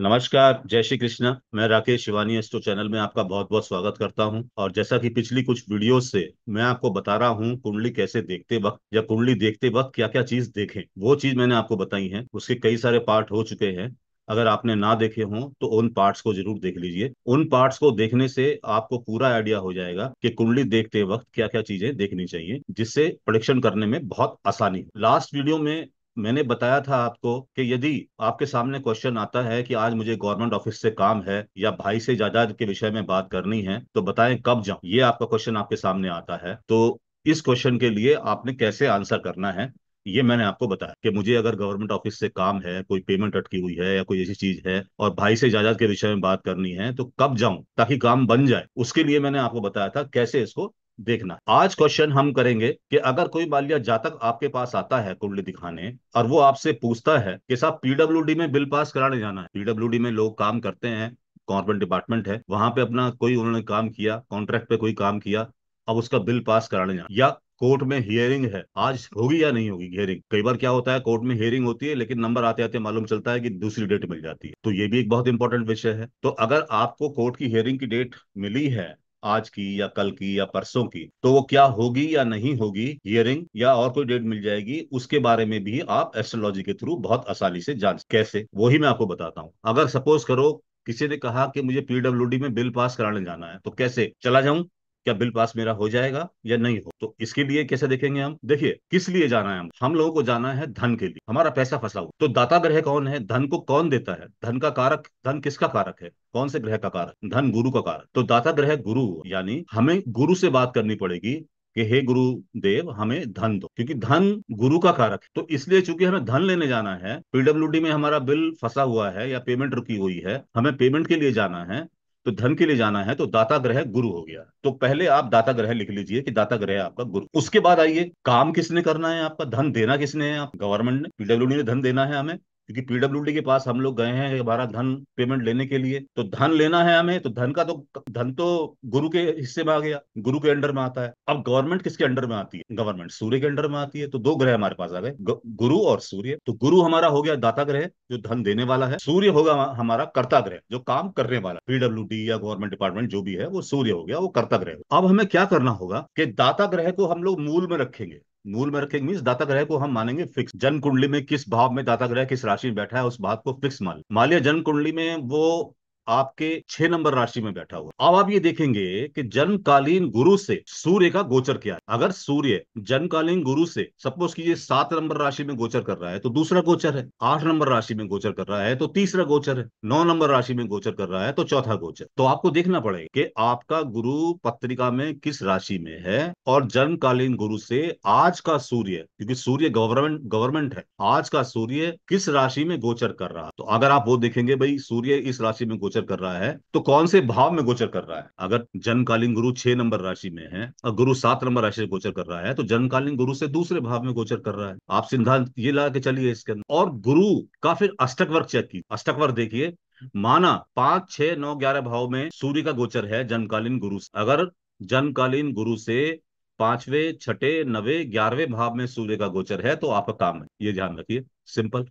नमस्कार जय श्री कृष्ण मैं राकेश शिवानी एस्टो तो चैनल में आपका बहुत बहुत स्वागत करता हूं और जैसा कि पिछली कुछ वीडियो से मैं आपको बता रहा हूं कुंडली कैसे देखते वक्त या कुंडली देखते वक्त क्या क्या चीज देखें वो चीज मैंने आपको बताई है उसके कई सारे पार्ट हो चुके हैं अगर आपने ना देखे हों तो उन पार्ट्स को जरूर देख लीजिए उन पार्ट्स को देखने से आपको पूरा आइडिया हो जाएगा कि कुंडली देखते वक्त क्या क्या चीजें देखनी चाहिए जिससे प्रोडिक्शन करने में बहुत आसानी लास्ट वीडियो में मैंने बताया था आपको कि यदि आपके सामने क्वेश्चन आता है कि आज मुझे गवर्नमेंट ऑफिस से काम है या भाई से जायदाद के विषय में बात करनी है तो बताएं कब जाऊं ये आपका क्वेश्चन आपके सामने आता है तो इस क्वेश्चन के लिए आपने कैसे आंसर करना है ये मैंने आपको बताया कि मुझे अगर गवर्नमेंट ऑफिस से काम है कोई पेमेंट अटकी हुई है या कोई ऐसी चीज है और भाई से जायदाद के विषय में बात करनी है तो कब जाऊं ताकि काम बन जाए उसके लिए मैंने आपको बताया था कैसे इसको देखना आज क्वेश्चन हम करेंगे कि अगर कोई मालिया जातक आपके पास आता है कुंडली दिखाने और वो आपसे पूछता है कि साहब पीडब्ल्यू में बिल पास कराने जाना है पीडब्ल्यू में लोग काम करते हैं गवर्नमेंट डिपार्टमेंट है वहां पे अपना कोई उन्होंने काम किया कॉन्ट्रैक्ट पे कोई काम किया अब उसका बिल पास कराने जाना या कोर्ट में हियरिंग है आज होगी या नहीं होगी हियरिंग कई बार क्या होता है कोर्ट में हियरिंग होती है लेकिन नंबर आते आते मालूम चलता है कि दूसरी डेट मिल जाती है तो ये भी एक बहुत इंपॉर्टेंट विषय है तो अगर आपको कोर्ट की हियरिंग की डेट मिली है आज की या कल की या परसों की तो वो क्या होगी या नहीं होगी हियरिंग या और कोई डेट मिल जाएगी उसके बारे में भी आप एस्ट्रोलॉजी के थ्रू बहुत आसानी से जान कैसे वही मैं आपको बताता हूँ अगर सपोज करो किसी ने कहा कि मुझे पीडब्ल्यूडी में बिल पास कराने जाना है तो कैसे चला जाऊं क्या बिल पास मेरा हो जाएगा या नहीं हो तो इसके लिए कैसे देखेंगे हम देखिए किस लिए जाना है हम हम लोगों को जाना है धन के लिए हमारा पैसा फंसा हुआ तो दाता ग्रह कौन है धन को कौन देता है धन का कारक धन किसका कारक है कौन से ग्रह का कारक धन गुरु का कारक तो दाता ग्रह गुरु यानी हमें गुरु से बात करनी पड़ेगी कि हे गुरु देव हमें धन दो क्योंकि धन गुरु का कारक है तो इसलिए चूंकि हमें धन लेने जाना है पीडब्ल्यू में हमारा बिल फंसा हुआ है या पेमेंट रुकी हुई है हमें पेमेंट के लिए जाना है तो धन के लिए जाना है तो दाता ग्रह गुरु हो गया तो पहले आप दाता ग्रह लिख लीजिए कि दाता ग्रह आपका गुरु उसके बाद आइए काम किसने करना है आपका धन देना किसने है आप गवर्नमेंट ने पीडब्ल्यू ने धन देना है हमें क्योंकि पीडब्ल्यूडी के पास हम लोग गए हैं हमारा धन पेमेंट लेने के लिए तो धन लेना है हमें तो धन का तो धन तो गुरु के हिस्से में आ गया गुरु के अंडर में आता है अब गवर्नमेंट किसके अंडर में आती है गवर्नमेंट सूर्य के अंडर में आती है तो दो ग्रह हमारे पास आ गए गुरु और सूर्य तो गुरु हमारा हो गया दाता ग्रह जो धन देने वाला है सूर्य होगा हमारा कर्ता ग्रह जो काम करने वाला पीडब्ल्यू या गवर्नमेंट डिपार्टमेंट जो भी है वो सूर्य हो गया वो कर्ता ग्रह अब हमें क्या करना होगा कि दाता ग्रह को हम लोग मूल में रखेंगे मूल में रखेंगे मीन्स दाता ग्रह को हम मानेंगे फिक्स जन्म कुंडली में किस भाव में दाता ग्रह किस राशि में बैठा है उस भाव को फिक्स मान मान लिया जन्म कुंडली में वो आपके छह नंबर राशि में बैठा हुआ अब आप ये देखेंगे कि जन्मकालीन गुरु से सूर्य का गोचर क्या है अगर सूर्य जन्मकालीन गुरु से सपोज कीजिए सात नंबर राशि में गोचर कर रहा है तो दूसरा गोचर है आठ नंबर राशि में गोचर कर रहा है तो तीसरा गोचर है नौ नंबर राशि में गोचर कर रहा है तो चौथा गोचर तो आपको देखना पड़ेगा कि आपका गुरु पत्रिका में किस राशि में है और जन्मकालीन गुरु से आज का सूर्य क्योंकि सूर्य गवर्नमेंट गवर्नमेंट है आज का सूर्य किस राशि में गोचर कर रहा है तो अगर आप वो देखेंगे भाई सूर्य इस राशि में गोचर गोचर कर रहा है तो कौन से भाव में गोचर कर रहा है अगर जन्मकालीन गुरु छह नंबर राशि में है और गुरु सात नंबर राशि से गोचर कर रहा है तो जन्मकालीन गुरु से दूसरे भाव में गोचर कर रहा है आप सिद्धांत ये लगा के चलिए इसके अंदर और गुरु का फिर अष्टक वर्ग चेक कीजिए अष्टक वर्ग देखिए माना पांच छह नौ ग्यारह भाव में सूर्य का गोचर है जन्मकालीन गुरु अगर जन्मकालीन गुरु से पांचवे छठे नवे ग्यारहवे भाव में सूर्य का गोचर है तो आपका काम है ये ध्यान रखिए सिंपल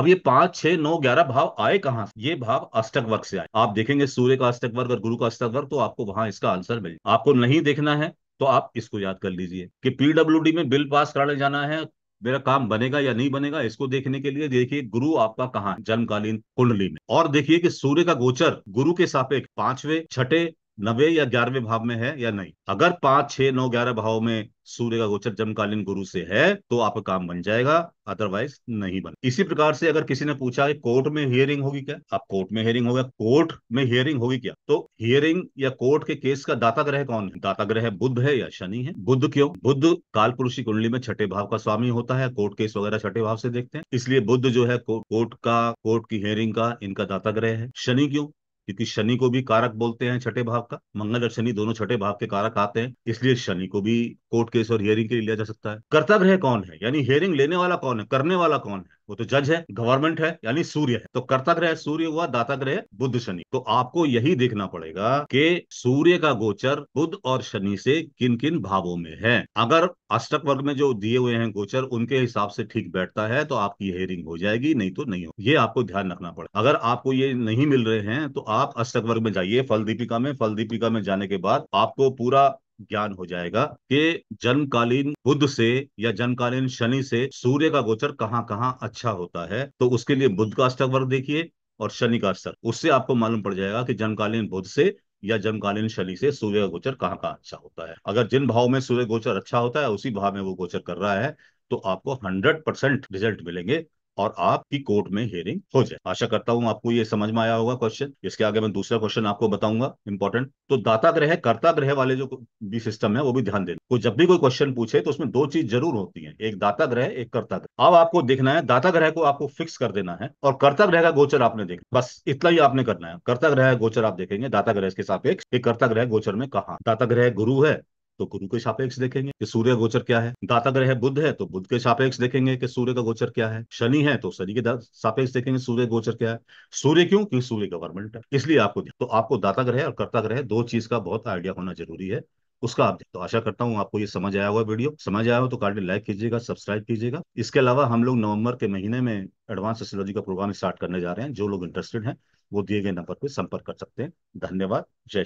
अब ये पांच छह नौ ग्यारह भाव आए कहां से ये भाव अष्टक वर्ग से आए आप देखेंगे सूर्य का अष्टक वर्ग और गुरु का अष्टक वर्ग तो आपको वहां इसका आंसर मिल आपको नहीं देखना है तो आप इसको याद कर लीजिए कि पीडब्ल्यू में बिल पास कराने जाना है मेरा काम बनेगा या नहीं बनेगा इसको देखने के लिए देखिए गुरु आपका कहाँ जन्मकालीन कुंडली में और देखिए कि सूर्य का गोचर गुरु के सापेक्ष पांचवे छठे नवे या ग्यारहवें भाव में है या नहीं अगर पांच छह नौ ग्यारह भाव में सूर्य का गोचर जमकालीन गुरु से है तो आपका काम बन जाएगा अदरवाइज नहीं बन इसी प्रकार से अगर किसी ने पूछा कि कोर्ट में हियरिंग होगी क्या आप कोर्ट में हियरिंग होगा कोर्ट में हियरिंग होगी क्या तो हियरिंग या कोर्ट के केस का दाता ग्रह कौन है दाता ग्रह बुद्ध है या शनि है बुद्ध क्यों बुद्ध काल पुरुषी कुंडली में छठे भाव का स्वामी होता है कोर्ट केस वगैरह छठे भाव से देखते हैं इसलिए बुद्ध जो है कोर्ट का कोर्ट की हियरिंग का इनका दाता ग्रह है शनि क्यों क्योंकि शनि को भी कारक बोलते हैं छठे भाव का मंगल और शनि दोनों छठे भाव के कारक आते हैं इसलिए शनि को भी कोर्ट केस और हियरिंग के लिए लिया जा सकता है कर्तव्य ग्रह कौन है यानी हियरिंग लेने वाला कौन है करने वाला कौन है वो तो जज है गवर्नमेंट है यानी सूर्य है तो कर्ता ग्रह सूर्य हुआ दाता ग्रह बुद्ध शनि तो आपको यही देखना पड़ेगा कि सूर्य का गोचर बुद्ध और शनि से किन किन भावों में है अगर अष्टक वर्ग में जो दिए हुए हैं गोचर उनके हिसाब से ठीक बैठता है तो आपकी हेयरिंग हो जाएगी नहीं तो नहीं हो ये आपको ध्यान रखना पड़ेगा अगर आपको ये नहीं मिल रहे हैं तो आप अष्टक वर्ग में जाइए फल दीपिका में फल दीपिका में जाने के बाद आपको पूरा ज्ञान हो जाएगा कि जन्मकालीन बुद्ध से या जन्मकालीन शनि से सूर्य का गोचर कहाँ कहाँ अच्छा होता है तो उसके लिए बुद्ध का अष्टक वर्ग देखिए और शनि का अष्टक उससे आपको मालूम पड़ जाएगा कि जन्मकालीन बुद्ध से या जन्मकालीन शनि से सूर्य का गोचर कहाँ कहाँ अच्छा होता है अगर जिन भाव में सूर्य गोचर अच्छा होता है उसी भाव में वो गोचर कर रहा है तो आपको हंड्रेड परसेंट रिजल्ट मिलेंगे और आपकी कोर्ट में हियरिंग हो जाए आशा करता हूँ आपको ये समझ में आया होगा क्वेश्चन इसके आगे मैं दूसरा क्वेश्चन आपको बताऊंगा इंपॉर्टेंट तो दाता ग्रह कर्ता ग्रह वाले जो भी सिस्टम है वो भी ध्यान देना जब भी कोई क्वेश्चन पूछे तो उसमें दो चीज जरूर होती है एक दाता ग्रह एक कर्ता ग्रह अब आपको देखना है दाता ग्रह को आपको फिक्स कर देना है और कर्ता ग्रह का गोचर आपने देखना बस इतना ही आपने करना है कर्ता ग्रह गोचर आप देखेंगे दाता ग्रह के सापेक्ष एक कर्ता ग्रह गोचर में कहा दाता ग्रह गुरु है तो गुरु के सापेक्ष देखेंगे कि सूर्य गोचर क्या है दाता ग्रह बुद्ध है तो बुद्ध के सापेक्ष देखेंगे कि सूर्य का गोचर क्या है शनि है तो शनि के सापेक्ष देखेंगे सूर्य गोचर क्या है सूर्य क्यों क्योंकि सूर्य गवर्नमेंट है इसलिए आपको तो आपको दाता ग्रह और कर्ता ग्रह दो चीज का बहुत आइडिया होना जरूरी है उसका आप तो आशा करता हूँ आपको ये समझ आया हुआ वीडियो समझ आया हो तो कार्ड लाइक कीजिएगा सब्सक्राइब कीजिएगा इसके अलावा हम लोग नवंबर के महीने में एडवांस एस्ट्रोलॉजी का प्रोग्राम स्टार्ट करने जा रहे हैं जो लोग इंटरेस्टेड हैं वो दिए गए नंबर पर संपर्क कर सकते हैं धन्यवाद जय